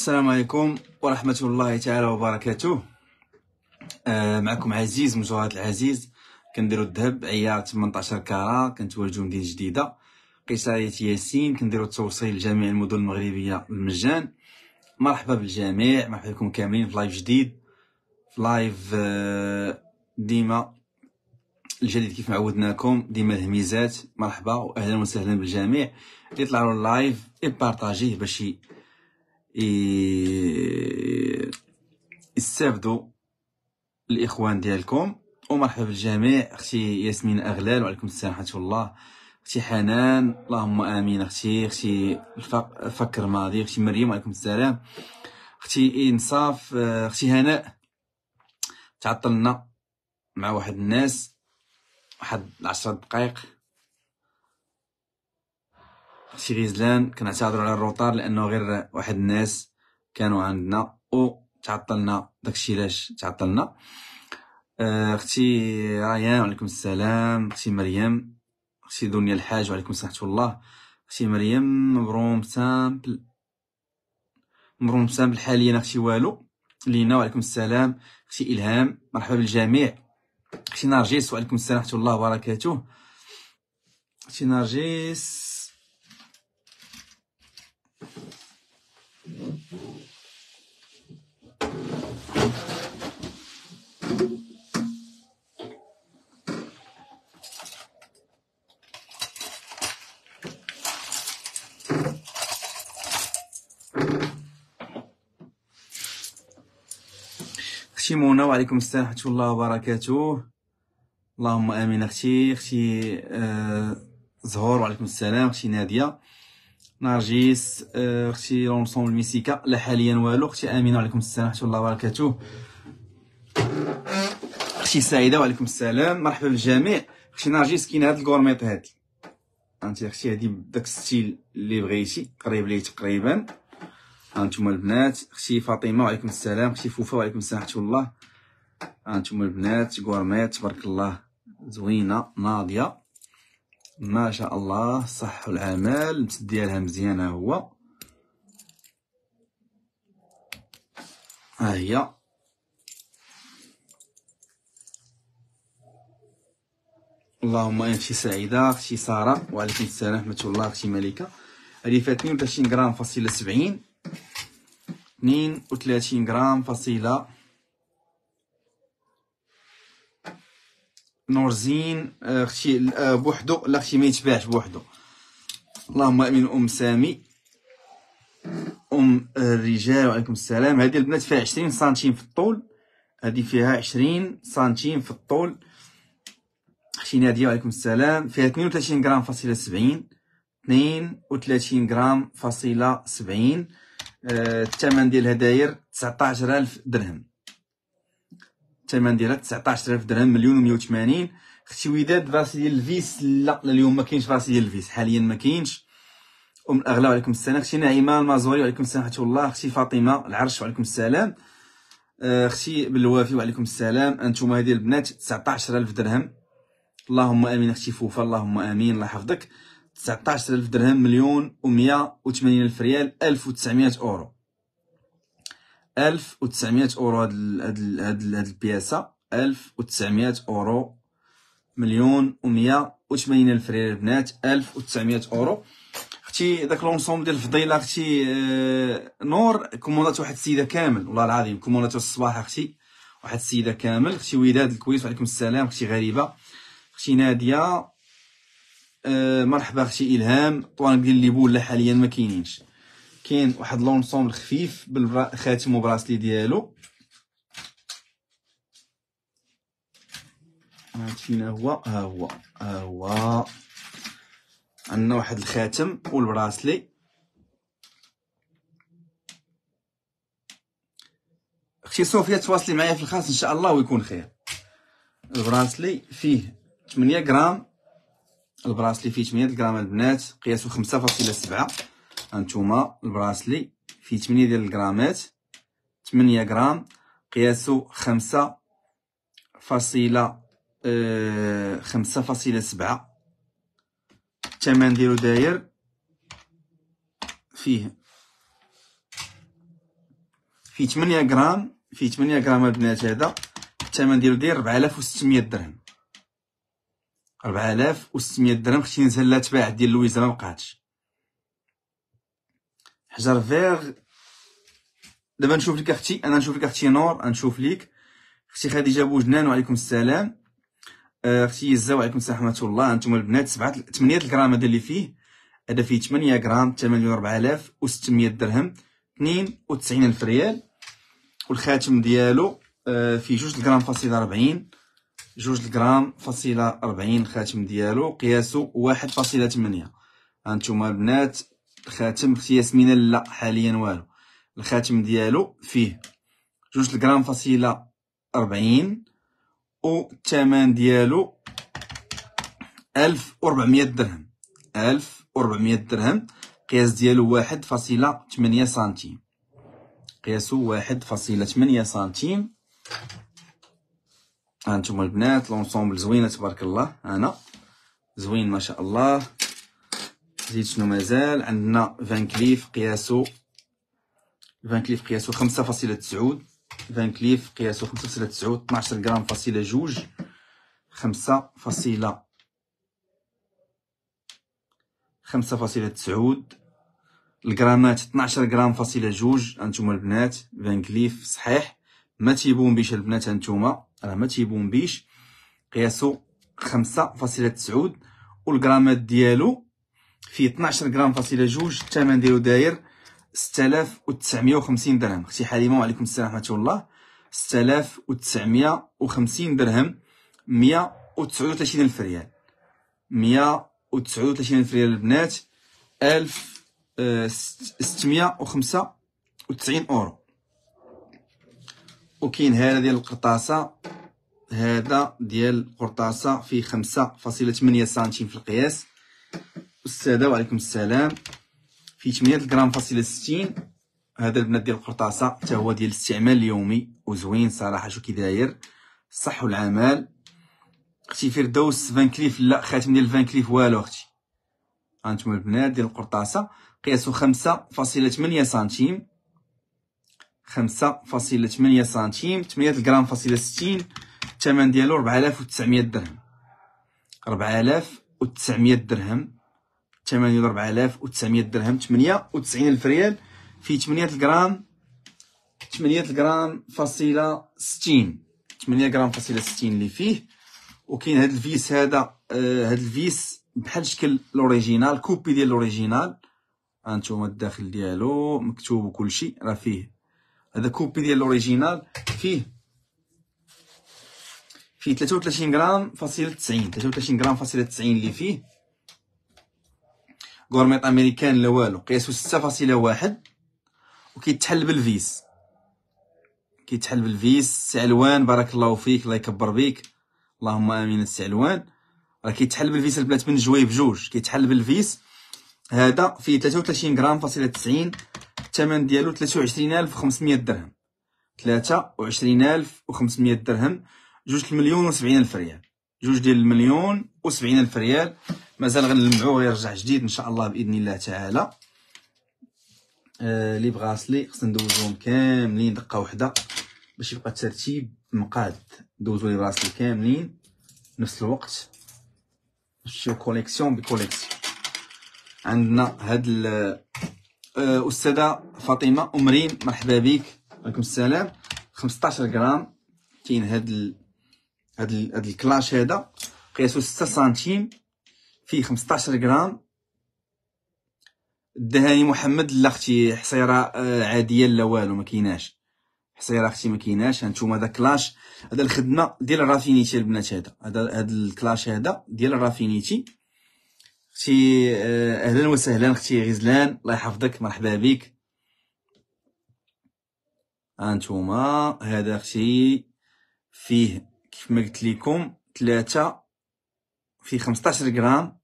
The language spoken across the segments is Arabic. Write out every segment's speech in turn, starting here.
السلام عليكم ورحمة الله تعالى وبركاته آه معكم عزيز من جوهرة العزيز كنديرو الذهب عيار 18 كارا كنتواجدو مدينة جديدة قصرية ياسين كنديرو التوصيل لجميع المدن المغربية بالمجان مرحبا بالجميع مرحبا بكم كاملين في لايف جديد في لايف آه ديما الجديد كيف ما عودناكم ديما الهميزات مرحبا واهلا وسهلا بالجميع اللي طلعوا اللايف ابارطاجيه باش يستافدوا الاخوان ديالكم ومرحبا بالجميع اختي ياسمين اغلال وعليكم السلام ورحمه الله اختي حنان اللهم امين اختي اختي فكر ماضي اختي مريم وعليكم السلام اختي انصاف اختي هناء تعطلنا مع واحد الناس واحد 10 دقائق شي غيزلان كنعتذروا على الروطار لانه غير واحد الناس كانوا عندنا او تعطلنا داكشي علاش تعطلنا آه، اختي ريان وعليكم السلام اختي مريم اختي دنيا الحاج وعليكم السلام ورحمه الله اختي مريم مبروم سامبل مبروم سامبل حاليا اختي والو لينا وعليكم السلام اختي الهام مرحبا بالجميع اختي نرجس وعليكم السلام ورحمه الله وبركاته اختي نرجس اختي منى وعليكم السلام ورحمه الله وبركاته اللهم امين اختي اختي آه زهور وعليكم السلام اختي ناديه نرجس آه، اختي لونسومبل ميسيكا لا حاليا والو اختي امينه وعليكم السلام ورحمه الله وبركاته اختي سعيده وعليكم السلام مرحبا بالجميع اختي نرجس كاين هاد الكورميط هادي انت اختي هادي بداك الستيل اللي بغيتي قريب ليه تقريبا هانتوما البنات اختي فاطمه وعليكم السلام اختي فوفا وعليكم السلام ورحمه الله هانتوما البنات كورميط تبارك الله زوينه ناضيه ما شاء الله صح العمل المسد ديالها مزيانه هو ها هي اللهم يا اختي سعيده اختي ساره وعليكم السلام ورحمه الله اختي مليكه هذه فيها 32 غرام فاصله 70 32 غرام فاصله نورزين اختي آه، آه، بوحدو لا اختي ما يتباعش بوحدو اللهم امين ام سامي ام الرجال وعليكم السلام هذه البنات فيها 20 سنتيم في الطول هذه فيها 20 سنتيم في الطول اختي ناديه وعليكم السلام فيها 32 غرام فاصله 70 32 غرام فاصله 70 آه، الثمن ديال الهدايا 19000 درهم الثمن ديالها 19000 درهم مليون و180 اختي وداد راسي ديال الفيس لا اليوم ما كاينش راسي ديال الفيس حاليا ما كاينش ام الاغلى وعليكم السلام اختي نعيمه المازوري وعليكم السلام ورحمه الله اختي فاطمه العرش وعليكم السلام اختي آه، بالوافي وعليكم السلام انتم هذه البنات 19000 درهم اللهم امين اختي فوفا اللهم امين الله يحفظك 19000 درهم مليون و180 الف ريال 1900 اورو 1900 اورو هاد هاد هاد البياسه 1900 اورو مليون و180 الف ريال البنات 1900 اورو اختي داك لونسومبل ديال الفضيله اختي آه، نور كوموندات واحد السيده كامل والله العظيم كوموندات الصباح اختي واحد السيده كامل اختي وداد الكويس وعليكم السلام اختي غريبه اختي ناديه أه مرحبا اختي الهام طوال ديال اللي بولا حاليا ما كاينينش كاين واحد لونسومبل خفيف بالخاتم وبراسلي ديالو فينا هو ها هو ها هو عندنا واحد الخاتم والبراسلي اختي صوفيا تواصلي معايا في الخاص ان شاء الله ويكون خير البراسلي فيه 8 غرام البراسلي فيه 8 غرام البنات قياسه 5.7 هانتوما البراسلي فيه 8 ديال الغرامات 8 غرام قياسو 5 فاصلة آه، خمسة فاصلة سبعة الثمن ديالو داير فيه فيه 8 غرام فيه 8 غرام البنات هذا الثمن ديالو داير ستمية درهم ستمية درهم ختي نزل لا تباع ديال لويزا مبقاتش حجر فيغ دابا نشوف لك اختي انا نشوف لك اختي نور نشوف ليك اختي خديجه بوجنان وعليكم السلام اختي يزا وعليكم السلام ورحمه الله انتم البنات سبعة ثمانية الغرام هذا اللي فيه هذا فيه 8 غرام 8 مليون 4600 درهم 92 الف ريال والخاتم ديالو فيه جوج غرام فاصله 40 جوج غرام فاصله 40 الخاتم ديالو قياسه 1.8 هانتوما البنات الخاتم اختي ياسمينه لا حاليا والو الخاتم ديالو فيه جوج الغرام فاصله ربعين الثمن ديالو ألف وربعمية درهم ألف وربعمية درهم قياس ديالو واحد فاصيلة تمنية سنتيم قياسو واحد فاصله تمنية سنتيم هانتوما البنات لونسومبل زوينه تبارك الله انا زوين ما شاء الله زيد شنو مازال عندنا فانكليف قياسو فانكليف قياسو خمسة فاصلة تسعود فانكليف قياسو خمسة فاصلة تسعود اثناعشر غرام فاصلة جوج خمسة فاصلة خمسة فاصلة تسعود الغرامات اثناعشر غرام فاصلة جوج هانتوما البنات فانكليف صحيح ما تيبون بيش البنات هانتوما راه ما تيبون بيش قياسو خمسة فاصلة تسعود والغرامات ديالو فيه 12 غرام فاصله جوج الثمن ديالو داير 6950 درهم اختي حليمه وعليكم السلام ورحمه الله 6950 درهم 139 الف ريال 139 الف ريال البنات 1695 آه، اورو وكاين هذا ديال القرطاسه هذا ديال القرطاسه فيه 5.8 سنتيم في القياس الساده وعليكم السلام في 8 غرام فاصله 60 هذا البنات ديال القرطاسه حتى هو ديال الاستعمال اليومي وزوين صراحه شو كي داير الصح والعمال اختي فردوس فان كليف لا خاتم ديال فان كليف والو اختي هانتوما البنات ديال القرطاسه قياسو خمسة فاصلة ثمانية سنتيم خمسة فاصلة ثمانية سنتيم 8 غرام فاصلة ستين الثمن ديالو ربعالاف وتسعمية درهم ربعالاف وتسعمية درهم الثمن ديال 4900 درهم 98000 ريال في 8 غرام 8 غرام فاصله 60 8 غرام فاصله 60 اللي فيه وكاين هذا الفيس هذا آه هذا الفيس بحال شكل الاوريجينال كوبي ديال الاوريجينال هانتوما آه، الداخل ديالو مكتوب وكلشي راه فيه هذا كوبي ديال الاوريجينال فيه فيه 33 غرام فاصله 90 33 غرام فاصله 90 اللي فيه غورميط امريكان لا والو قياسو 6.1 وكيتحل بالفيس كيتحل بالفيس السعلوان بارك الله فيك الله يكبر بيك اللهم امين السعلوان راه كيتحل بالفيس البنات من جوي بجوج كيتحل بالفيس هذا فيه 33 غرام فاصله 90 الثمن ديالو 23500 درهم 23500 درهم جوج المليون و 70 الف ريال جوج ديال المليون و 70 الف ريال مازال غنلمعو ويرجع جديد ان شاء الله باذن الله تعالى آه، لي بغاسلي خصنا ندوزوهم كاملين دقه واحده باش يبقى الترتيب مقاد دوزو لي بغاسلي كاملين نفس الوقت شو كوليكسيون بكوليكسيون عندنا هاد الاستاذه آه، فاطمه ام ريم مرحبا بك وعليكم السلام 15 غرام كاين هاد هاد الكلاش هذا قياسو 6 سنتيم فيه 15 غرام دهاني محمد لا اختي حصيره آه، عاديه لا والو ما كيناش حصيره اختي ما كيناش هانتوما هذا كلاش هذا الخدمه ديال الرافينيتي البنات هذا هذا الكلاش هذا ديال الرافينيتي اختي آه، اهلا وسهلا اختي غزلان الله يحفظك مرحبا بك هانتوما هذا اختي فيه كيف ما قلت لكم ثلاثة فيه 15 غرام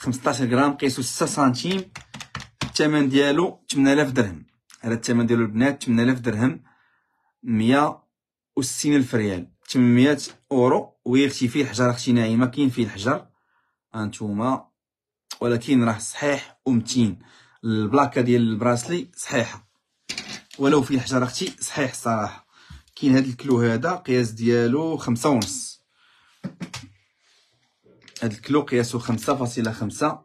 15 غرام قيسو 6 سنتيم الثمن ديالو 8000 درهم هذا الثمن ديالو البنات 8000 درهم 160 الف ريال 800 اورو ويختي فيه الحجر اختي نعيمه كاين فيه الحجر انتوما ولكن راه صحيح ومتين البلاكه ديال البراسلي صحيحه ولو فيه الحجر اختي صحيح الصراحه كاين هذا الكلو هذا قياس ديالو خمسة ونص هاد الكلو قياسو خمسة فاصلة خمسة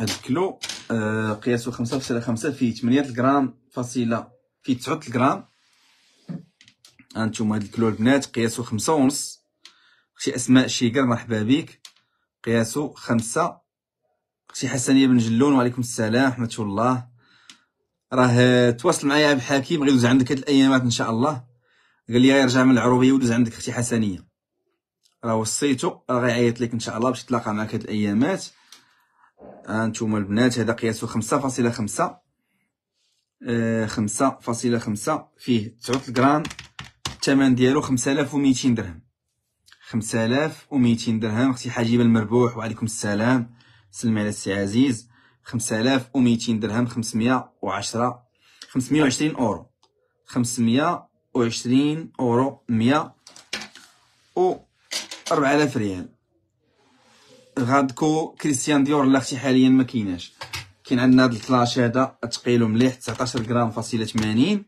هاد الكلو آه، قياسو خمسة فاصلة خمسة فيه تمنية الغرام فاصلة فيه تسعود الغرام هانتوما هاد الكلو البنات قياسو خمسة ونص اختي اسماء شيكر مرحبا بيك قياسو خمسة اختي حسنية بن جلون وعليكم السلام ورحمة الله راه تواصل معايا عبد الحكيم غيدوز عندك هاد الايامات ان شاء الله قال لي يرجع من العروبيه ودوز عندك اختي حسنيه راه وصيتو راه غيعيط لك ان شاء الله باش تلاقى معك هاد الايامات هانتوما آه، البنات هذا قياسه 5.5 آه 5.5 فيه 9 غرام الثمن ديالو 5200 درهم 5200 درهم اختي حجيبه المربوح وعليكم السلام سلمي على السي عزيز 5200 درهم 510 520 اورو 500 وعشرين أورو مية و أربعة آلاف ريال غادكو كريستيان ديور لا اختي حاليا ما كاين عندنا هاد الكلاش هذا تقيلو مليح 19 غرام فاصله 80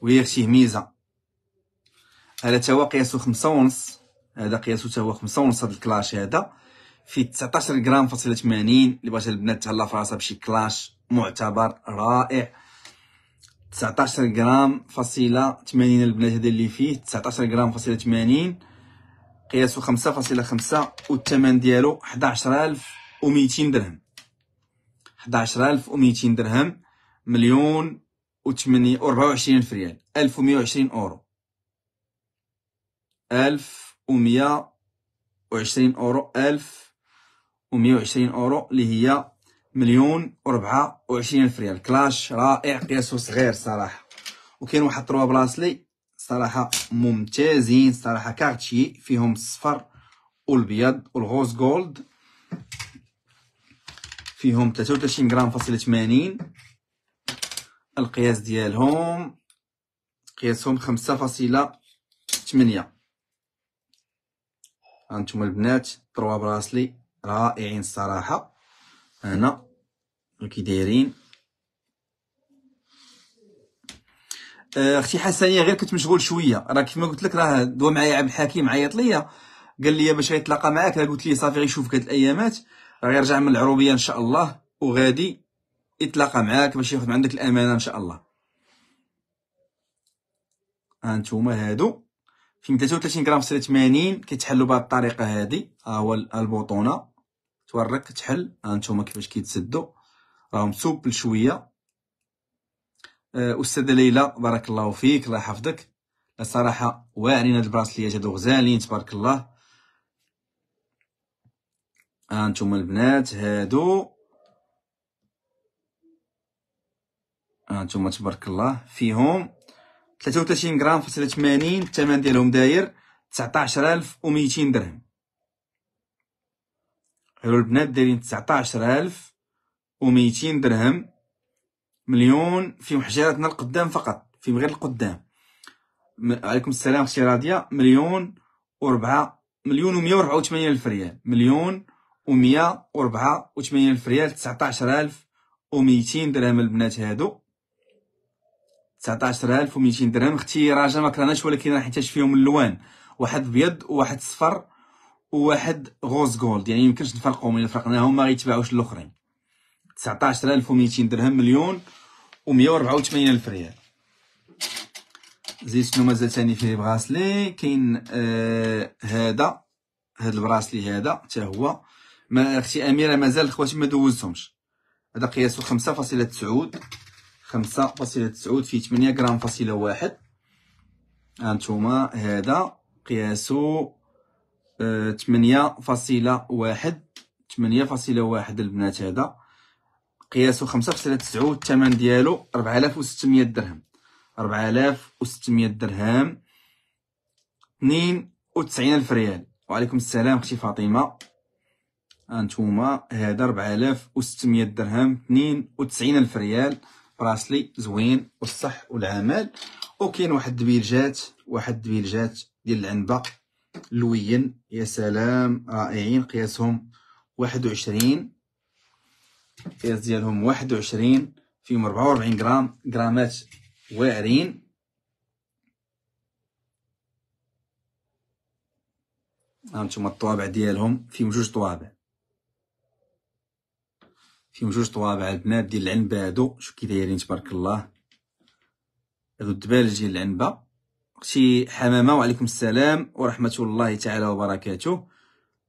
وهي اختي ميزه هذا تا هو قياسو خمسة ونص هذا قياسو تا هو 5 ونص هاد الكلاش هذا فيه 19 غرام فاصله 80 اللي بغات البنات تهلا فراسها بشي كلاش معتبر رائع 19 غرام فاصله 80 البنات هذا اللي فيه 19 غرام فاصله 80 قياسه خمسة فاصلة خمسة والثمن ديالو 11200 درهم 11200 درهم مليون و 24 ريال 1120 اورو 1120 اورو 1120 اورو اللي هي مليون وربعة وعشرين ألف ريال كلاش رائع قياسه صغير صراحة وكاين واحد تروا بلاصلي صراحة ممتازين صراحة كارتشي فيهم الصفر والبيض والغوز جولد فيهم وتلاتين غرام فاصلة تمانين القياس ديالهم قياسهم خمسة فاصلة تمنية هانتوما البنات تروا براسلي رائعين الصراحة هنا كي دايرين آه، اختي حسانية غير كنت مشغول شويه راه كيما قلت لك راه دوا معايا عبد الحكيم عيط ليا قال لي باش يتلاقى معاك راه قلت ليه صافي غيشوفك هاد الايامات غيرجع من العروبيه ان شاء الله وغادي يتلاقى معاك باش ياخذ من عندك الامانه ان شاء الله ها آه، هادو فين 33 غرام في 80 كيتحلوا بهاد الطريقه هادي ها آه، هو البوطونه تورك تحل هانتوما آه، كيفاش كيتسدو راهم سوبل شويه آه، استاذه ليلى بارك الله فيك الله يحفظك الصراحه واعرين هاد البراسليات هادو غزالين تبارك الله هانتوما آه، البنات هادو هانتوما تبارك الله فيهم 33 غرام فاصله 80 الثمن ديالهم داير 19200 درهم هادو البنات دايرين تسعتاشر ألف وميتين درهم مليون في حجارتنا القدام فقط في غير القدام عليكم السلام اختي راضية مليون وربعة مليون ومية وربعة وثمانين ألف ريال مليون ومية وربعة وثمانين ألف ريال تسعتاشر ألف وميتين درهم البنات هادو تسعتاشر ألف وميتين درهم اختي راجا مكرهناش ولكن راح نحتاج فيهم اللوان واحد بيض وواحد صفر وواحد غوز جولد يعني يمكنش نفرقو الا فرقناهم ما غيتباعوش الاخرين 19200 درهم مليون و184 الف ريال زيد شنو مازال ثاني فيه براسلي كاين آه هذا هذا البراسلي هذا حتى هو ما اختي اميره مازال خواتي ما دوزتهمش هذا قياسه 5.9 5.9 فيه 8 غرام فاصله واحد هانتوما هذا قياسه تمنية فاصلة واحد تمنية فاصلة واحد البنات هذا قياسو خمسة فاصلة تسعود الثمن ديالو ربعة آلاف وستمية درهم ربعة آلاف وستمية درهم اثنين وتسعين ألف ريال وعليكم السلام اختي فاطمة هانتوما هذا ربعة آلاف وستمية درهم اثنين وتسعين ألف ريال براسلي زوين والصح والعمل وكاين واحد الدبيلجات واحد الدبيلجات ديال العنبه لوين يا سلام رائعين قياسهم واحد وعشرين قياس ديالهم واحد وعشرين فيهم ربعة وربعين غرام غرامات واعرين هانتوما الطوابع ديالهم فيهم جوج طوابع فيهم جوج طوابع البنات ديال العنبه هادو شوف كي دايرين تبارك الله هادو الدبالج ديال العنبه اختي حمامه وعليكم السلام ورحمه الله تعالى وبركاته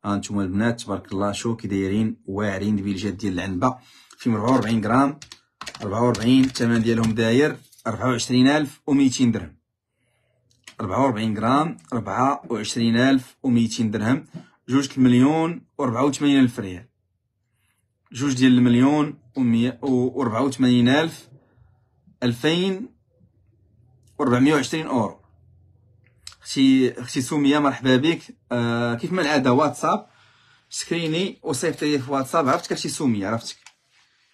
انتم البنات تبارك الله شو كي دايرين واعرين بالجات ديال العنبه في 44 غرام 44 الثمن ديالهم داير 24200 درهم 44 غرام 24200 درهم جوج المليون و 84000 ريال جوج ديال المليون و 184000 2420 اورو اختي اختي سميه مرحبا بك آه كيف ما العاده واتساب سكريني وصيفط لي في واتساب عرفتك اختي سميه عرفتك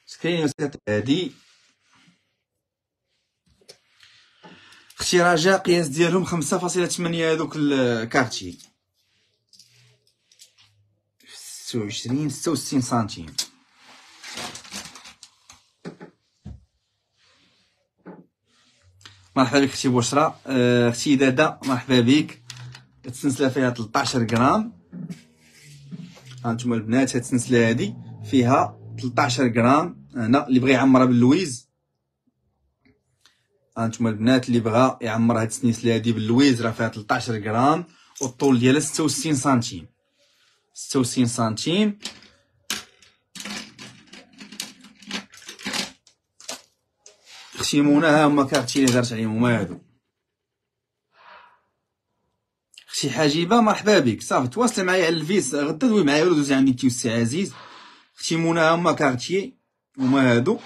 سكريني وصيفط هادي اختي رجاء قياس ديالهم خمسة فاصلة 5.8 هذوك الكارتي ستة وستين سنتيم مرحبا بك اختي بشرى آه، اختي دادا مرحبا بك التسنسله فيها 13 غرام ها انتم البنات هاد التسنسله هادي فيها 13 غرام هنا اللي بغى يعمرها باللويز ها انتم البنات اللي بغى يعمر هاد السنسله هادي باللويز راه فيها 13 غرام والطول ديالها 66 سنتيم 66 سنتيم يقسمونها هما كارتي اللي دارت عليهم هما هادو اختي حجيبه مرحبا بك صافي تواصلي معايا على الفيس غدا دوي معايا ولا دوزي عندي تيو سي عزيز اختي منى هما كارتي هما هادو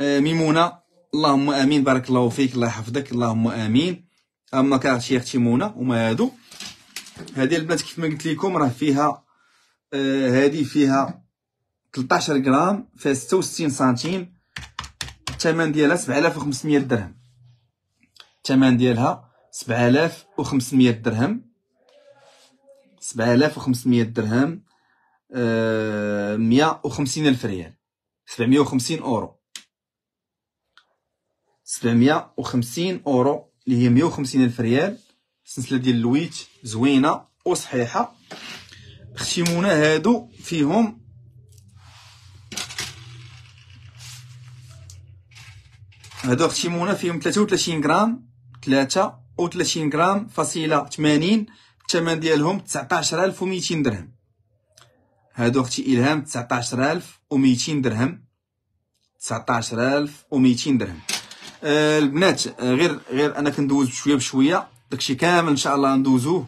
آه، ميمونه اللهم امين بارك الله فيك الله يحفظك اللهم امين اما كارتي اختي منى هما هادو هذه البنات كيف ما قلت لكم راه فيها هذه آه، فيها 13 غرام فيها 66 سنتيم الثمن ديالها 7500 درهم الثمن ديالها 7500 درهم 7500 درهم أه 150 الف ريال 750 اورو 750 اورو اللي هي 150 الف ريال السلسله ديال لويت زوينه وصحيحه اختي منى هادو فيهم هادو اختي منى فيهم 33 غرام 33 غرام فاصله 80 الثمن ديالهم 19200 درهم هادو اختي الهام 19200 درهم 19200 درهم آه البنات آه غير غير انا كندوز شويه بشويه داكشي كامل ان شاء الله ندوزوه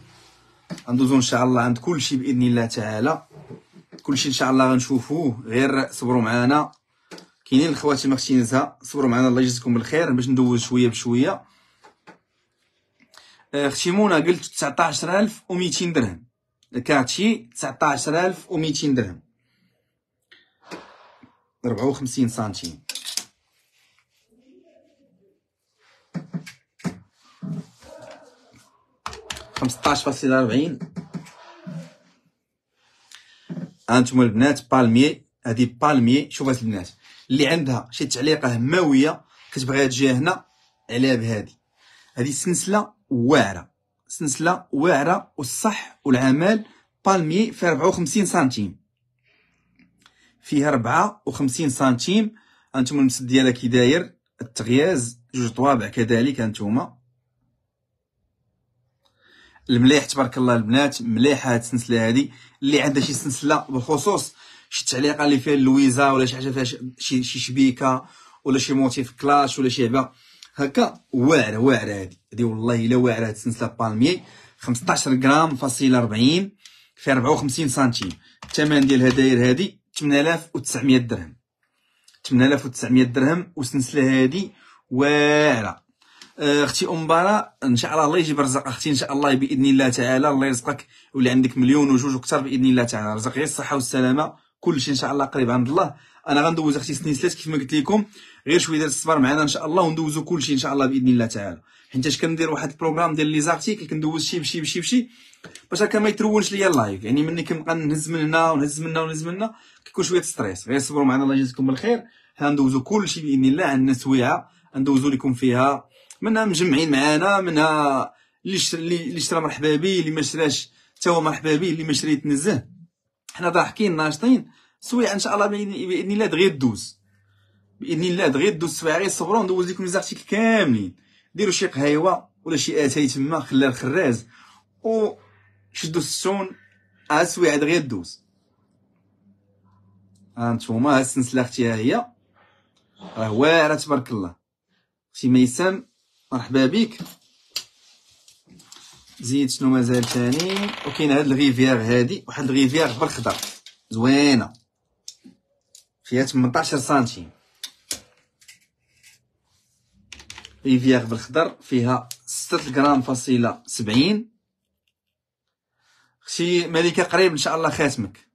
غندوزو ان شاء الله عند كلشي باذن الله تعالى كلشي ان شاء الله غنشوفوه غير صبروا معانا كاينين الخواتي ما ننسى صبروا معنا الله يجزيكم بالخير باش ندوز شويه بشويه اختي آه، منى قلت 19200 درهم الكارتشي 19200 درهم 54 سنتيم خمسطاش فاصلة ربعين هانتوما البنات بالمي هادي بالمي شوف البنات اللي عندها شي تعليقه هماويه كتبغيها تجي هنا عليها بهادي هذه سلسله واعره سلسله واعره والصح والعمال بالمي في 54 سنتيم فيها 54 سنتيم انتم المسد ديالها كي داير التغياز جوج طوابع كذلك انتم المليح تبارك الله البنات مليحه هاد السلسله هادي اللي عندها شي سلسله بالخصوص شي تعليقه اللي فيها لويزا ولا شي حاجه فيها شي شي شبيكه ولا شي موتيف كلاش ولا شي عبه هكا واعره واعره هادي هادي والله الا واعره هاد السلسله بالمي 15 غرام فاصله 40 في 54 سنتيم الثمن ديال الهداير هادي 8900 درهم 8900 درهم والسلسله هادي واعره آه، اختي ام براء ان شاء الله الله يجيب رزق اختي ان شاء الله باذن الله تعالى الله يرزقك ويولي عندك مليون وجوج وكثر باذن الله تعالى رزق غير الصحه والسلامه كلشي ان شاء الله قريب عند الله انا غندوز اختي سنين ثلاث كيف ما قلت لكم غير شويه ديال الصبر معنا ان شاء الله وندوزو كلشي ان شاء الله باذن الله تعالى حيت كندير واحد البروغرام ديال لي زارتيكل كندوز شي بشي بشي بشي باش هكا ما يترونش ليا اللايف يعني ملي كنبقى نهز من هنا ونهز من هنا ونهز من هنا كيكون شويه ستريس غير صبروا معنا الله يجازيكم بالخير حنا ندوزو كلشي باذن الله عندنا سويعه ندوزو لكم فيها منها مجمعين معانا منها اللي اللي شرا مرحبا بي اللي ما شراش تا هو مرحبا بي اللي ما شريت نزه حنا ضاحكين ناشطين سويع ان شاء الله باذن الله دغيا دوز باذن الله دغيا دوز غير صبروا ندوز لكم ليزارتيكل كاملين ديروا شي قهيوه ولا شي اتاي تما خلال الخراز و شدوا السون عاد آه دغيا دوز هانتوما آه، ها السلسله اختي هي آه، راه واعره تبارك الله اختي ميسام مرحبا بك زيد شنو مازال تاني وكاين هاد الغيفيير هادي واحد الغيفيير بالخضر زوينه فيها 18 سنتيم غيفيير بالخضر فيها 6 غرام فاصله 70 اختي ملكه قريب ان شاء الله خاتمك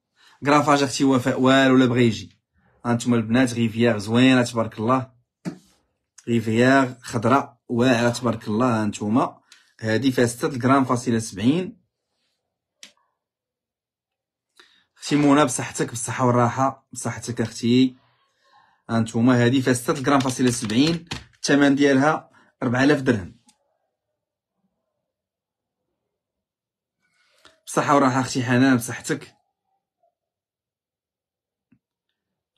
غرافاج اختي وفاء والو ولا بغى يجي هانتوما البنات غيفيير زوينه تبارك الله غيفيير خضراء واعره تبارك الله هانتوما هذه فيها 6 غرام فاصله 70 اختي منى بصحتك بالصحه والراحه بصحتك اختي هانتوما هذه فيها 6 غرام فاصله 70 الثمن ديالها 4000 درهم بصحه وراحه اختي حنان بصحتك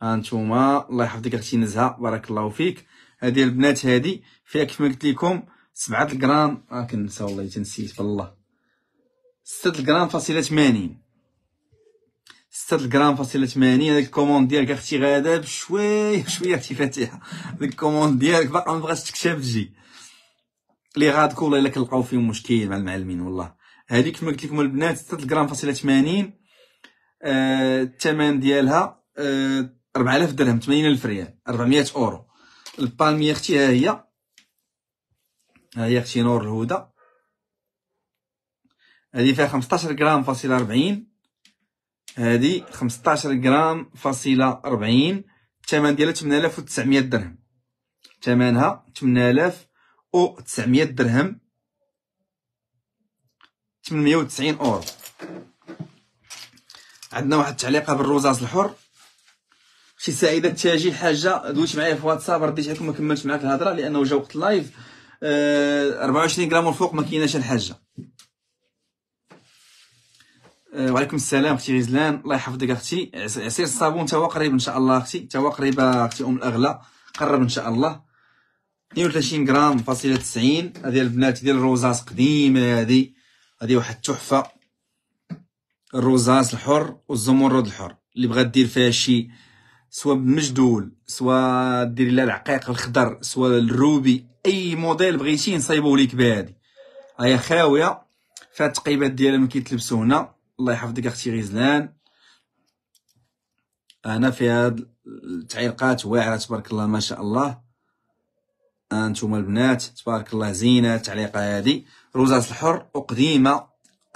هانتوما الله يحفظك اختي نزهه بارك الله فيك هذه البنات هذه فيها كيف ما قلت لكم سبعة الجرام آه كنسى والله تنسيت بالله ستة الجرام فاصلة ثمانين ستة الجرام فاصلة ثمانين هاديك الكوموند ديالك اختي غادا بشويه بشويه اختي فاتحه هاديك الكوموند ديالك باقا مبغاتش بغاتش تكشف تجي لي غادكو والله الا كنلقاو فيهم مشكل مع المعلمين والله هاديك كما قلت لكم البنات ستة غرام فاصله ثمانين آه الثمن ديالها آه 4000 درهم 80000 ريال 400 اورو البالميه اختي ها هي ها هي اختي نور الهدى هذه فيها 15 غرام فاصله 40 هذه 15 غرام فاصله 40 الثمن ديالها 8900 درهم ثمنها 8900 درهم 890 اورو عندنا واحد التعليقه بالروزاز الحر شي سعيده تاجي حاجه دويت معايا في واتساب رديت عليكم ما كملتش معاك الهضره لانه جا وقت اللايف 24 غرام الفوق ما كايناش الحاجه آه، وعليكم السلام اختي غزلان الله يحفظك اختي عصير الصابون تا قريب ان شاء الله اختي تا قريب اختي ام الاغلى قرب ان شاء الله 32 غرام فاصله 90 هذه البنات ديال الروزاس قديمه هذه هذه واحد التحفه الروزاس الحر والزمرد الحر اللي بغات دير فيها شي سواء مجدول سواء دير لها العقيق الخضر سواء الروبي اي موديل بغيتي نصايبو ليك بهادي هيا خاويه فيها التقيبات ديالها ما كيتلبسو هنا الله يحفظك اختي غزلان هنا فيها التعليقات واعره تبارك الله ما شاء الله انتم أه، البنات تبارك الله زينه التعليقه هذه روزات الحر وقديمه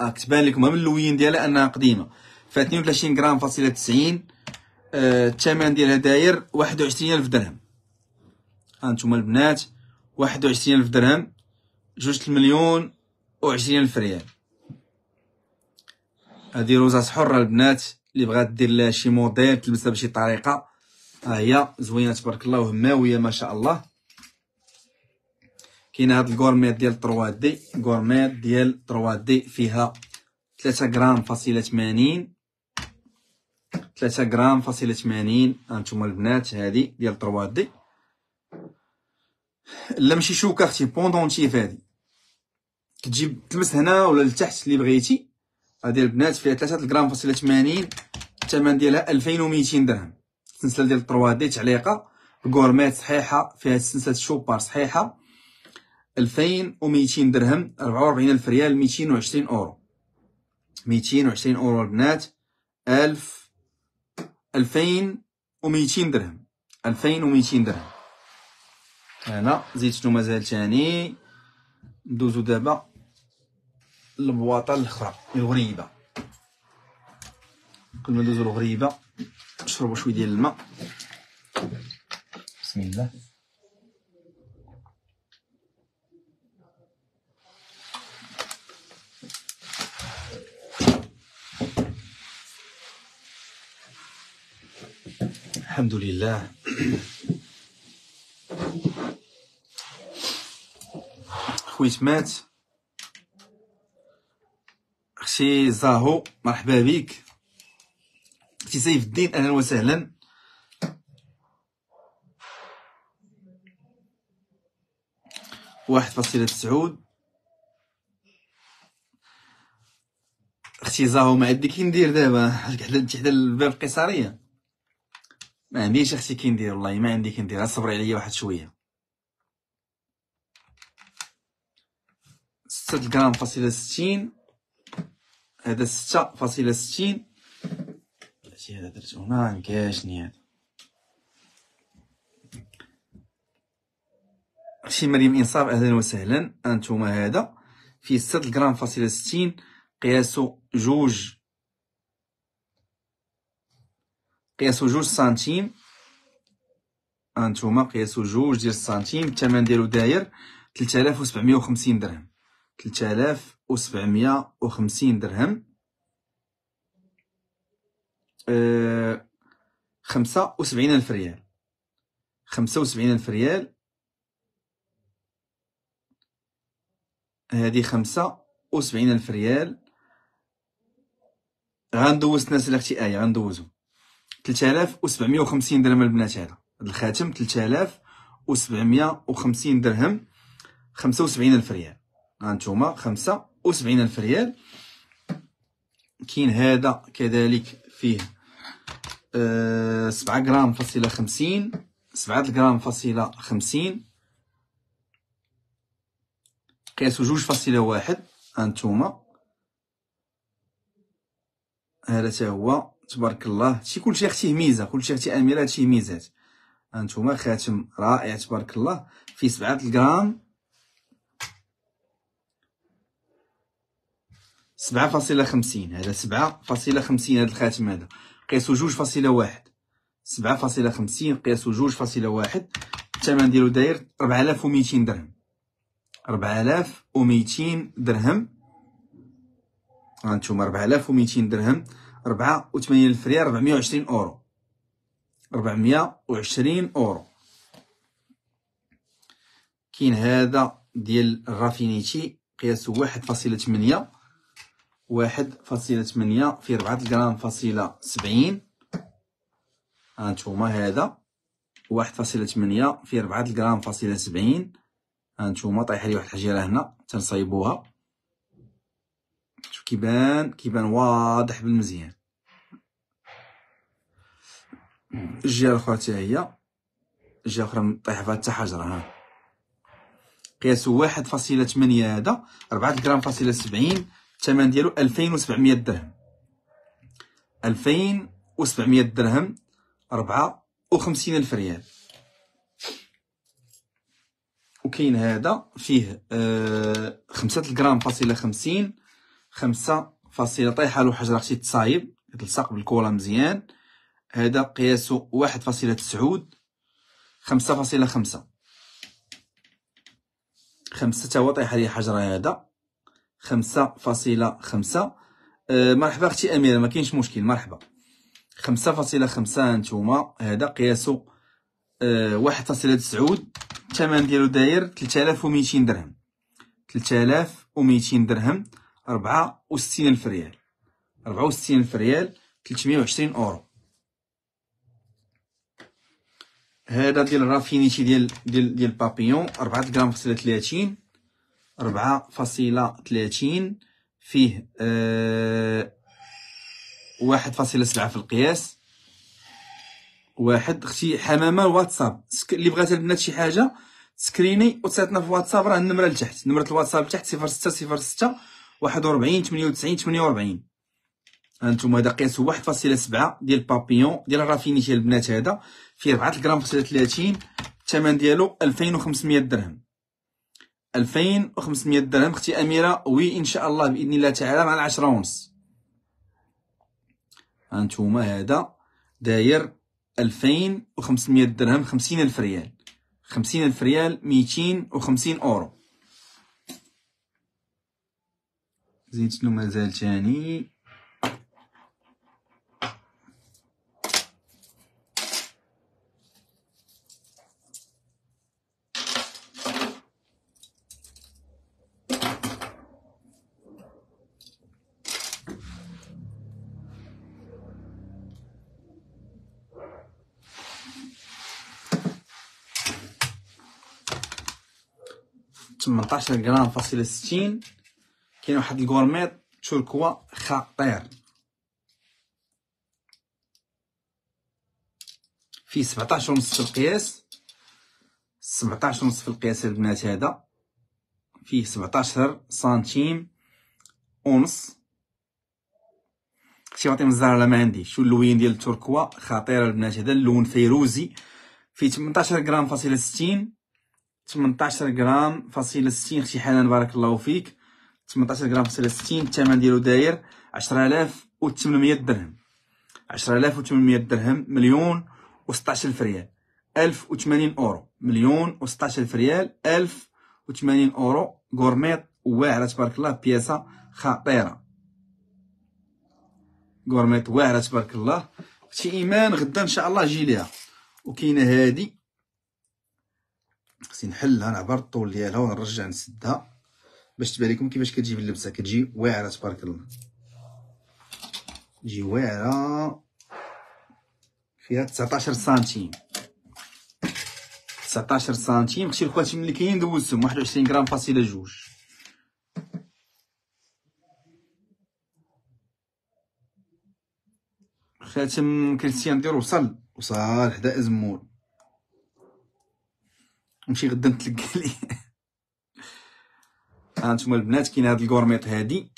أه، كتبان لكم من اللوين ديالها انها قديمه ف 32 غرام فاصله 90 أه، الثمن ديالها داير 21000 درهم هانتوما البنات واحد وعشرين ألف درهم جوج المليون وعشرين ألف ريال هذه روزات حرة البنات اللي بغات دير لها شي موديل تلبسها بشي طريقة ها هي زوينة تبارك الله وهماوية ما شاء الله كاين هاد الكورميت ديال 3 دي كورميت ديال 3 دي فيها 3 غرام فاصله 80 3 غرام فاصله 80 هانتوما البنات هادي ديال 3 دي لا ماشي كارتي بوندونتيف هادي كتجيب تلمس هنا ولا لتحت اللي بغيتي هادي البنات فيها 3 غرام فاصله 80 الثمن ديالها 2200 درهم السلسله ديال 3 دي تعليقه غورميت صحيحه فيها سلسله شوبار صحيحه 2200 درهم 44000 ريال 220 اورو 220 اورو البنات 1000 2200 درهم 2200 درهم هنا زيتو مازال تاني ندوزو دابا للبواطه الاخرى الغريبه كل ما ندوزو الغريبه نشربو شويه ديال الماء بسم الله الحمد لله خويت مات اختي زاهو مرحبا بك اختي سيف الدين اهلا وسهلا واحد فاصلة تسعود اختي زاهو ما عندي كي ندير دابا حدا حدا الباب القيصريه ما عنديش اختي كي ندير والله ما عندي كي ندير صبري عليا واحد شويه ستة غرام فاصلة ستين هذا ستة فاصلة ستين شتي هذا درت هنا نكاشني هذا شي مريم انصاف اهلا وسهلا انتما هذا فيه ستة غرام فاصلة ستين قياسو جوج قياسو جوج سنتيم انتما قياسو جوج ديال سنتيم الثمن ديالو داير تلتالاف وسبعمية وخمسين درهم 3750 درهم آه، خمسة وسبعين ألف ريال خمسة وسبعين ألف ريال هذه خمسة وسبعين ألف ريال غندوز ناس الاختي اختي آية غندوزو تلت آلاف وسبعمية وخمسين درهم البنات هذا الخاتم تلت آلاف وسبعمية وخمسين درهم خمسة وسبعين ألف ريال هانتوما خمسة وسبعين ألف ريال كاين هذا كذلك فيه آه، سبعة غرام فاصلة خمسين سبعة غرام فاصلة خمسين قياسو جوج فاصلة واحد هانتوما هذا تا هو تبارك الله هادشي كلشي اختي ميزه كلشي اختي اميره هادشي ميزات هانتوما خاتم رائع تبارك الله فيه سبعة غرام سبعة فاصلة خمسين هذا سبعة فاصلة خمسين هذا الخاتم هذا قياسه جوج فاصلة واحد سبعة فاصلة خمسين قياسو جوج فاصلة واحد الثمن ديالو داير ربعة آلاف وميتين درهم ربعة آلاف وميتين درهم هانتوما ربعة آلاف وميتين درهم ربعة وثمانين ألف ريال ربعمية وعشرين أورو ربعمية وعشرين أورو كاين هذا ديال الرافينيتي قياسو واحد فاصلة ثمانية واحد فاصلة تمنية في ربعة غرام فاصلة سبعين هانتوما آه، هذا واحد فاصلة تمنية في ربعة غرام فاصلة سبعين هانتوما آه، طايحة لي واحد الحجيرة هنا تنصيبوها شوف كيبان كيبان واضح بالمزيان الجهة الأخرى حتى هي الجهة الأخرى طايحة فيها حتى حجرة ها قياسو واحد فاصلة تمنية هذا ربعة غرام فاصلة سبعين الثمن ديالو 2700 درهم 2700 درهم 54 الف ريال وكاين هذا فيه آه خمسة فاصلة خمسين خمسة فاصلة طيحة له حجر اختي تصايب تلصق بالكولا مزيان هذا قياسه واحد فاصلة تسعود خمسة فاصلة خمسة خمسة تا هو طيحة حجرة هذا خمسة فاصلة خمسة آه، مرحبا اختي اميره ما كاينش مشكل مرحبا خمسة فاصلة خمسة هانتوما هذا قياسو آه، واحد فاصلة تسعود الثمن ديالو داير تلتالاف وميتين درهم تلتالاف وميتين درهم ربعة وستين الف ريال ربعة وستين الف ريال تلتمية وعشرين اورو هذا ديال الرافينيتي ديال ديال ديال بابيون ربعة غرام فاصلة تلاتين ربعة فاصلة ثلاثين فيه آه، واحد فاصلة سبعة في القياس واحد اختي حمامه الواتساب اللي بغات البنات شي حاجه سكريني وتصيفطنا في الواتساب راه النمره لتحت نمره الواتساب تحت 0606 41 98 وربعين هانتوما هدا قياسو سبعة ديال بابيون ديال الرافيني ديال البنات هذا فيه ربعة غرام فاصله ثلاثين الثمن ديالو ألفين وخمسمية درهم 2500 درهم اختي اميره وي ان شاء الله باذن الله تعالى مع العشرة ونص هانتوما هذا داير 2500 درهم 50000 ريال 50000 ريال 250 اورو زيدت له مازال ثاني 14 غرام فاصلة 60 كاين واحد الكورميط تركوا خطير فيه 17 ونص في القياس 17 ونص في القياس البنات هذا فيه 17 سنتيم ونص شي فاطمه من لا ما عندي شو اللوين ديال التركوا خطير البنات هذا اللون فيروزي فيه 18 غرام فاصله 60 18 غرام فاصله 60 اختي حنان بارك الله فيك 18 غرام فاصله 60 الثمن ديالو داير 10800 درهم 10800 درهم مليون و16000 ريال 1080 اورو مليون و16000 ريال 1080 اورو غورميط واعره تبارك الله بياسه خطيره غورميط واعره تبارك الله اختي ايمان غدا ان شاء الله جي ليها وكاينه هادي خصني نحلها نعبر الطول ديالها ونرجع نسدها باش تبان لكم كيفاش كتجي باللبسه كتجي واعره تبارك الله تجي واعره فيها 19 سنتيم 19 سنتيم خشي الكواتيم اللي كاين دوزتهم 21 غرام فاصله جوج خاتم كريستيان دير وصل وصال حدا ازمول نمشي غدا نتلقى لي ها نتوما البنات كاين هاد الكورميط هادي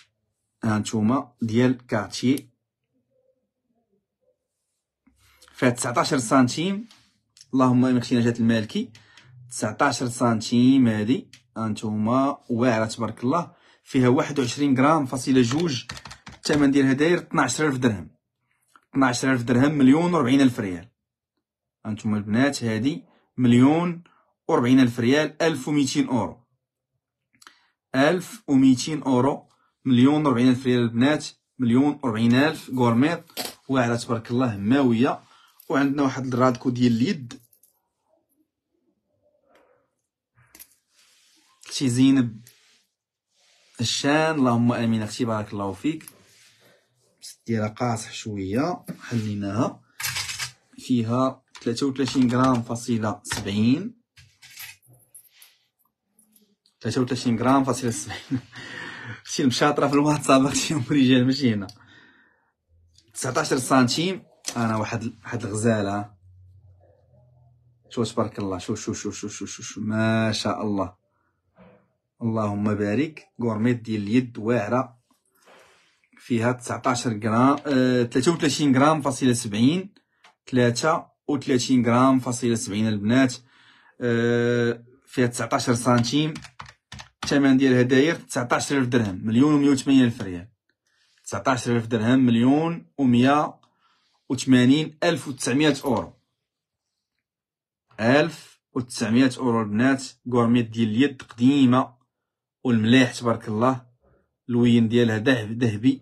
ها نتوما ديال كارتي فيها 19 سنتيم اللهم ما خشينا جات المالكي 19 سنتيم هادي ها نتوما واعره تبارك الله فيها 21 غرام فاصله جوج الثمن ديالها داير 12000 درهم 12000 درهم مليون و 40000 ريال ها نتوما البنات هادي مليون وربعين ألف ريال ألف وميتين أورو ألف وميتين أورو مليون وربعين ألف ريال البنات مليون وربعين ألف غورميط واعرة تبارك الله ماوية وعندنا واحد الرادكو ديال اليد اختي زينب الشان اللهم امين اختي بارك الله فيك ديالها قاصح شويه حليناها فيها 33 غرام فاصله 70 33 غرام فاصله 70 شي المشاطره في الواتساب اختي رجال ماشي هنا 19 سنتيم انا واحد واحد الغزاله شوف تبارك الله شوف شوف شوف شوف شوف شو. ما شاء الله اللهم بارك غورميت ديال اليد واعره فيها 19 غرام آه 33 غرام فاصله 70 33 غرام فاصله 70 البنات آه فيها 19 سنتيم الثمن ديال الهدايا 19000 درهم مليون و الف ريال 19000 درهم مليون و180 الف و أورو اورو 1900 اورو البنات كورميت ديال اليد قديمه والمليح تبارك الله الوين ديالها ذهبي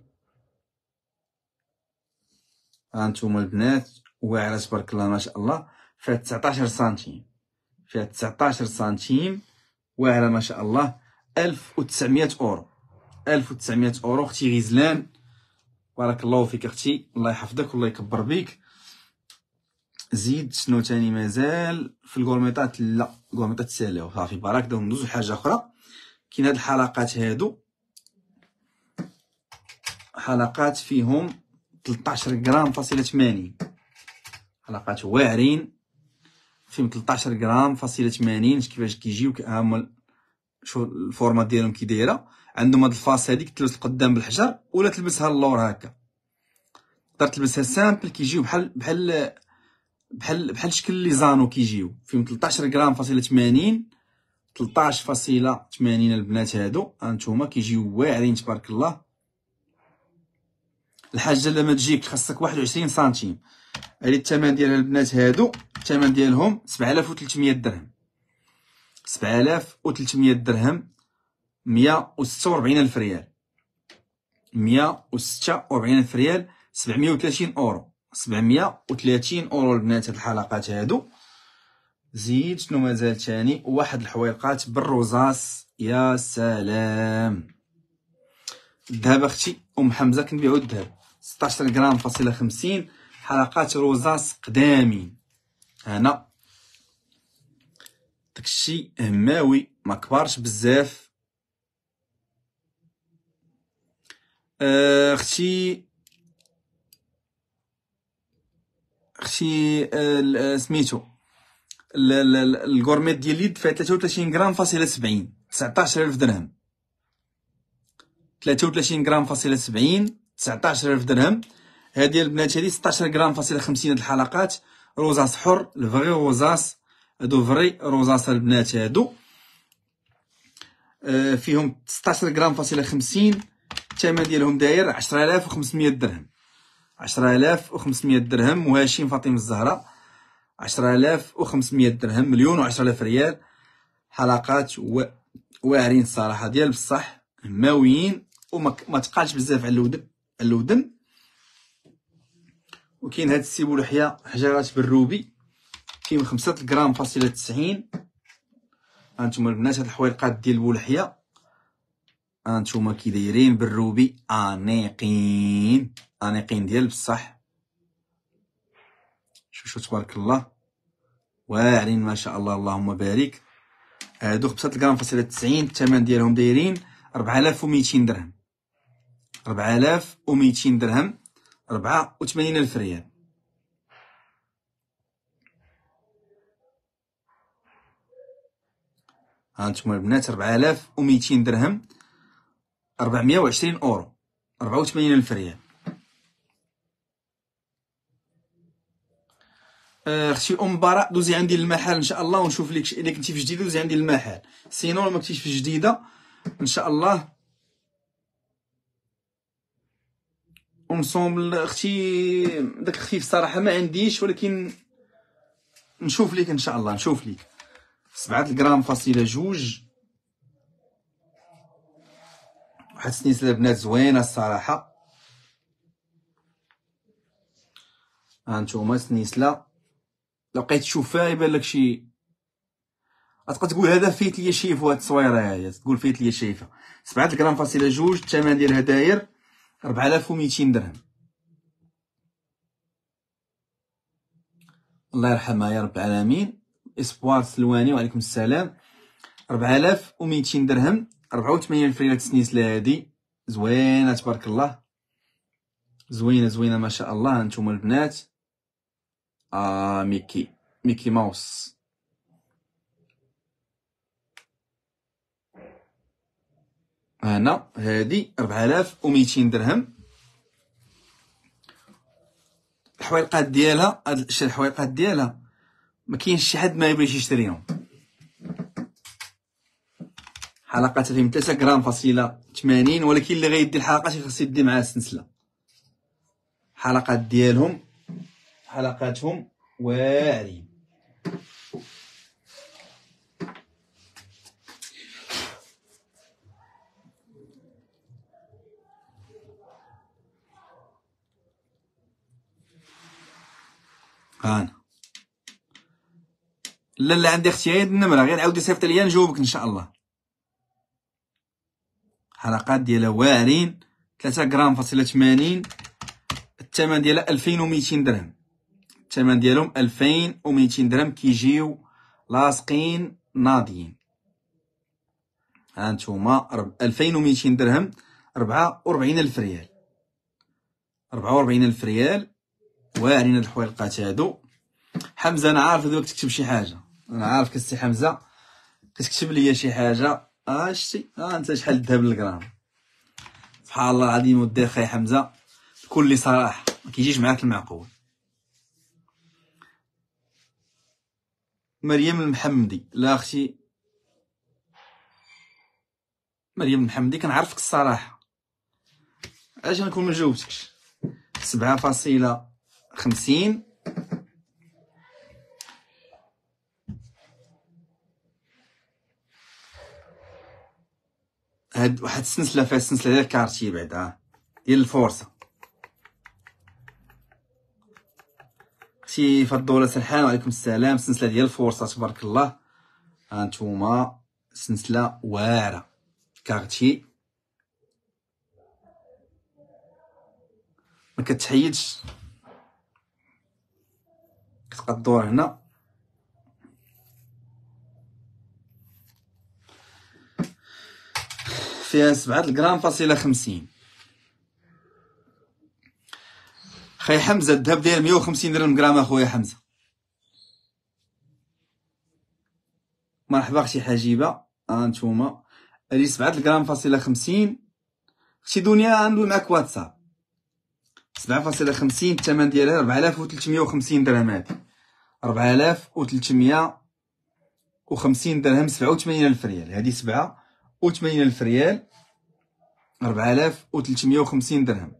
هانتوما البنات واعره تبارك الله ما شاء الله فيها 19 سنتيم فيها 19 سنتيم واعره ما شاء الله 1900 اورو 1900 اورو اختي غزلان بارك الله فيك اختي الله يحفظك والله يكبر بيك زيد شنو تاني مازال في الكورميطات لا الكورميطات ساليو صافي بارك دابا ندوزو لحاجه اخرى كاين هاد الحلقات هادو حلقات فيهم 13 غرام فاصلة 80 حلقات واعرين فيهم 13 غرام فاصلة 80 كيفاش كيجيو كامل شو الفورما ديالهم كي دايره عندهم هاد الفاس هذيك تلبس القدام بالحجر ولا تلبسها اللور هكا تقدر تلبسها سامبل كيجيو بحال بحال بحال بحال شكل لي زانو كيجيو فيهم 13 غرام فاصله 80 13 فاصله 80 البنات هادو انتوما كيجيو واعرين تبارك الله الحاجه لما تجيك خاصك 21 سنتيم هادي الثمن ديال البنات هادو الثمن ديالهم 7300 درهم 7300 درهم ربعين الف ريال ربعين الف ريال 730 اورو 730 اورو البنات هاد الحلقات هادو زيد شنو مازال تاني واحد الحويقات بالرصاص يا سلام الذهب اختي ام حمزه كنبيعو الذهب 16 غرام فاصله 50 حلقات رصاص قدامين هنا داكشي هماوي ما كبرش بزاف اختي اختي سميتو الكورميت ديال اليد فيها 33 غرام فاصله 70 19000 درهم 33 غرام فاصله 70 19000 درهم هذه البنات هذه 16 غرام فاصله 50 الحلقات روزاس حر الفغي روزاس هادو فري روزاسا البنات هادو فيهم 16 غرام فاصله 50 الثمن ديالهم داير 10500 درهم 10500 درهم وهاشم فاطمه الزهراء 10500 درهم مليون و10000 ريال حلقات و... واعرين الصراحه ديال بصح ماويين وما ما تقالش بزاف على الودن على الودن وكاين هاد لحيه حجرات بالروبي كاين 5 غرام فاصله 90 هانتوما البنات هاد الحويقات ديال الولحيه هانتوما كي دايرين بالروبي انيقين انيقين ديال بصح شوف شوف تبارك الله واعرين ما شاء الله اللهم بارك هادو 5 غرام فاصله 90 الثمن ديالهم دايرين 4200 درهم 4200 درهم 84000 ربعة وثمانين ألف ريال هانتوما ها البنات 4200 درهم 420 اورو 84000 ريال اختي آه، ام براء دوزي عندي المحل ان شاء الله ونشوف لك الا كنتي في جديده دوزي عندي المحل سينو ما كنتيش في جديده ان شاء الله اونسومبل اختي داك الخفيف الصراحه ما عنديش ولكن نشوف ليك ان شاء الله نشوف ليك سبعة الجرام فاصلة جوج واحد السنيسلة بنات زوينة الصراحة هانتوما سنيسلة لو بقيت تشوفها يبان لك شي غتبقى تقول هذا فيت ليا شايف هاد التصويره هاهي تقول فيت ليا شايفها سبعة الجرام فاصلة جوج الثمن ديالها داير ربعالاف وميتين درهم الله يرحمها يا رب العالمين اسبوار سلواني وعليكم السلام 4200 درهم 84 فريله السنيسله هادي زوينه تبارك الله زوينه زوينه ما شاء الله هانتوما البنات اه ميكي ميكي ماوس هنا هادي 4200 درهم الحويقات ديالها هاد الشي الحويقات ديالها ما كاينش شي حد ما يبغيش يشتريهم حلقه تفهم تلاتة غرام فاصله تمانين ولكن اللي غيدي الحلقه خاص يدي معاه السنسلة حلقات ديالهم حلقاتهم واعرين انا لا لا عندي اختي هي النمره غير عاودي صيفط ليا نجاوبك ان شاء الله حلقات ديالها واعرين 3 غرام فاصله 80 الثمن ديالها 2200 درهم الثمن ديالهم 2200 درهم كيجيو لاصقين ناضيين ها نتوما 2200 درهم 44000 ريال 44000 ريال واعرين هاد الحويلقات هادو حمزه انا عارف دابا تكتب شي حاجه انا عارفك السي حمزه كتكتب لي شي حاجه اه شتي اه انت شحال الذهب للغرام سبحان الله العظيم ودي خي حمزه بكل صراحه ما كيجيش معاك المعقول مريم المحمدي لا اختي مريم المحمدي كنعرفك الصراحه علاش نكون ما جاوبتكش سبعة فاصلة خمسين هاد واحد السنسله فيها السنسله ديال الكارتي بعدا ديال الفورصه اختي فضوله سرحان وعليكم السلام السلسله ديال الفورصه تبارك الله هانتوما سلسله واعره كارتي ما كتحيدش كتبقى الدور هنا فيها سبعة الجرام فاصلة خمسين خي حمزة الذهب داير مية وخمسين درهم جرام أخويا حمزة مرحبا أختي حجيبة ها نتوما هادي سبعة الجرام فاصلة خمسين أختي دنيا عندو معاك واتساب سبعة فاصلة خمسين الثمن ديالها ربعة آلاف وتلتمية وخمسين درهم هادي ربعة آلاف وتلتمية وخمسين درهم سبعة وثمانين ألف ريال هادي سبعة وثمانين ألف ريال أربعة آلاف وثلاثمية وخمسين درهم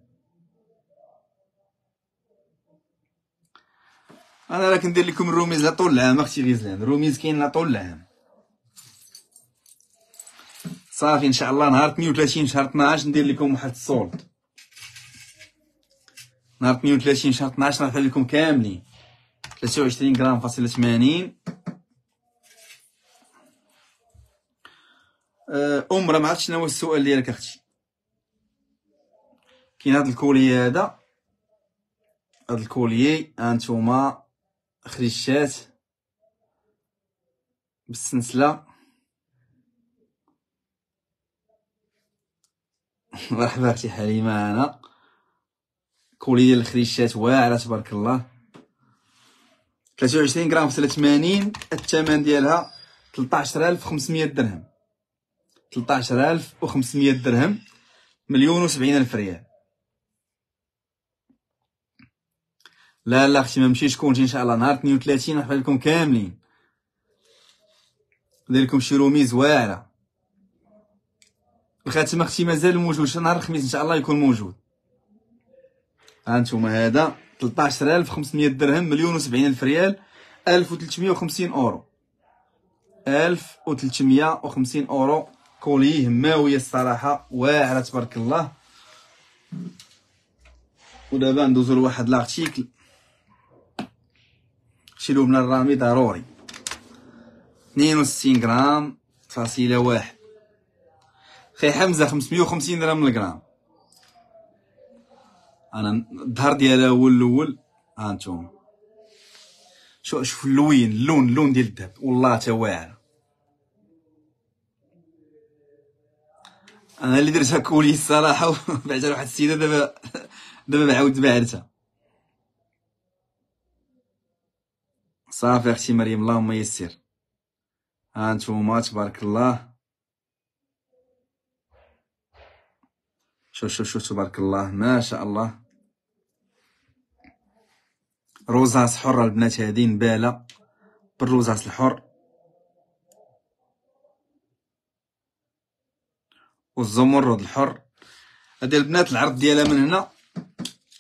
أنا راه كندير لكم الروميز طول العام أختي غزلان الروميز كاين على طول العام صافي إن شاء الله نهار ثمانية وثلاثين شهر اثناعش ندير لكم واحد الصولد نهار ثمانية وثلاثين شهر اثناعش نعطي لكم كاملين ثلاثة وعشرين غرام فاصلة ثمانين ام راه ما عرفتش شنو هو السؤال ديالك اختي كاين هذا الكولي هذا هذا الكولي انتوما خريشات بالسنسله مرحبا اختي حليمه انا كولي ديال الخريشات واعره تبارك الله 23 غرام في 80 الثمن ديالها 13500 درهم 13500 درهم مليون و70 الف ريال لا لا اختي ما مشيش كونتي ان شاء الله نهار 32 نحفل لكم كاملين ندير لكم شي روميز واعره الخاتم اختي مازال موجود نهار الخميس ان شاء الله يكون موجود ها انتم هذا 13500 درهم مليون و70 الف ريال 1350 اورو 1350 اورو كولي هماويه الصراحه واعره تبارك الله ودابا ندوزو لواحد لارتيكل شيلو من الرامي ضروري 62 غرام فاصيله واحد خي حمزه 550 درهم الغرام انا الظهر ديالها هو الاول ها شوف شوف اللوين اللون اللون ديال الذهب والله تا واعر انا اللي درتها كولي الصراحه وبعت لواحد واحد السيده دابا دابا عاود بعتها صافي اختي مريم اللهم يسر ها انتوما تبارك الله شوف شوف شوف تبارك الله ما شاء الله روزاس حره البنات هادين بالا بالروزاس الحر والزمرد الحر هذه البنات العرض ديالها من هنا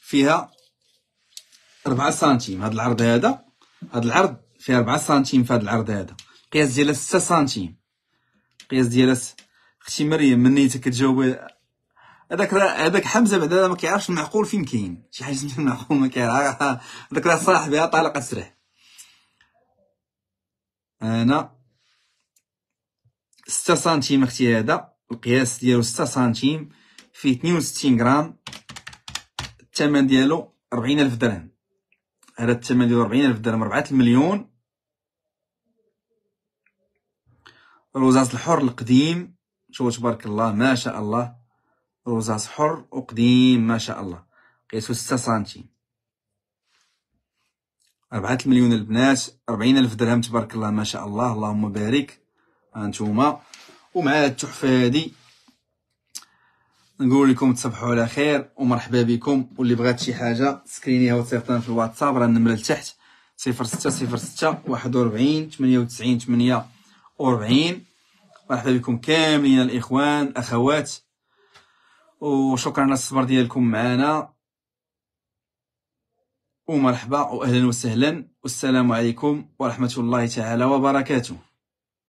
فيها 4 سنتيم هذا العرض هذا هذا العرض فيها 4 سنتيم في هذا العرض هذا القياس ديالها 6 سنتيم القياس ديالها اختي مريم من نيتك كتجاوب هذاك هذاك حمزه بعدا ما كيعرفش المعقول فين كاين شي حاجه سميتها المعقول ما كيعرف هذاك راه صاحبي طالق اسرح انا 6 سنتيم اختي هذا القياس ديالو 6 سنتيم فيه 62 غرام الثمن ديالو 40000 درهم هذا الثمن ديالو 40000 درهم 4 المليون روزاس الحر القديم شوف تبارك الله ما شاء الله روزاس حر وقديم ما شاء الله قياسه 6 سنتيم 4 المليون البنات 40000 درهم تبارك الله ما شاء الله اللهم بارك انتوما ومع هاد التحفه هادي نقول لكم تصبحوا على خير ومرحبا بكم واللي بغات شي حاجه سكرينيها وتصيفطها في الواتساب راه النمره لتحت صفر صفر ستة ستة واحد وربعين تمانية وتسعين تمانية وربعين مرحبا بكم كاملين الاخوان الاخوات وشكرا على الصبر ديالكم معنا ومرحبا واهلا وسهلا والسلام عليكم ورحمه الله تعالى وبركاته